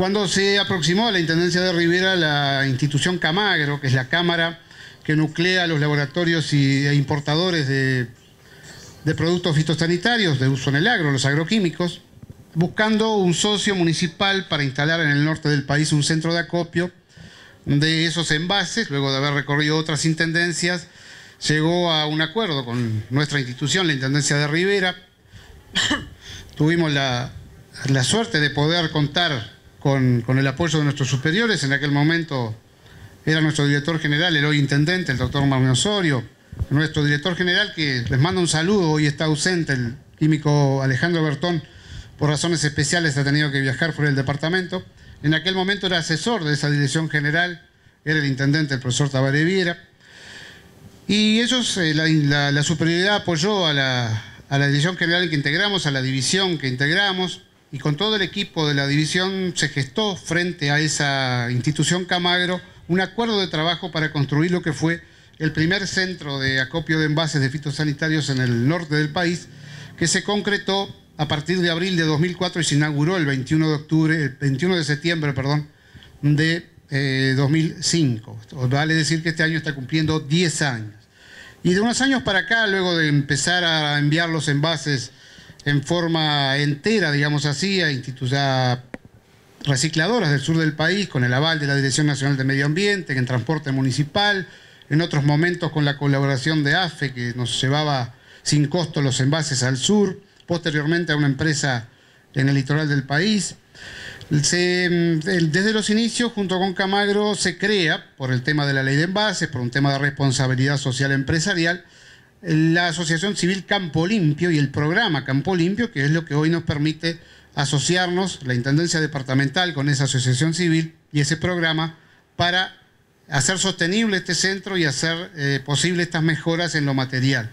cuando se aproximó a la Intendencia de Rivera la institución Camagro, que es la cámara que nuclea los laboratorios e importadores de, productos fitosanitarios de uso en el agro, los agroquímicos, buscando un socio municipal para instalar en el norte del país un centro de acopio de esos envases, luego de haber recorrido otras intendencias, llegó a un acuerdo con nuestra institución, la Intendencia de Rivera. Tuvimos la suerte de poder contar con, el apoyo de nuestros superiores. En aquel momento era nuestro director general, el hoy intendente, el doctor Mario Osorio, nuestro director general, que les manda un saludo, hoy está ausente, el químico Alejandro Bertón, por razones especiales ha tenido que viajar fuera del departamento. En aquel momento era asesor de esa dirección general, era el intendente, el profesor Tabaré Viera. Y ellos, eh, la, superioridad apoyó a la, a la dirección general que integramos, a la división que integramos, y con todo el equipo de la división se gestó frente a esa institución Camagro un acuerdo de trabajo para construir lo que fue el primer centro de acopio de envases de fitosanitarios en el norte del país, que se concretó a partir de abril de 2004 y se inauguró el 21 de octubre, el 21 de septiembre, perdón, de 2005. Eh, vale decir que este año está cumpliendo 10 años. Y de unos años para acá, luego de empezar a enviar los envases en forma entera, digamos así, a, instituciones recicladoras del sur del país, con el aval de la Dirección Nacional de Medio Ambiente, en transporte municipal, en otros momentos con la colaboración de AFE, que nos llevaba sin costo los envases al sur, posteriormente a una empresa en el litoral del país. Mm, desde los inicios, junto con Camagro, se crea, por el tema de la ley de envases, por un tema de responsabilidad social empresarial, la Asociación Civil Campo Limpio y el programa Campo Limpio, que es lo que hoy nos permite asociarnos, la Intendencia Departamental, con esa asociación civil y ese programa para hacer sostenible este centro y hacer eh, posible estas mejoras en lo material.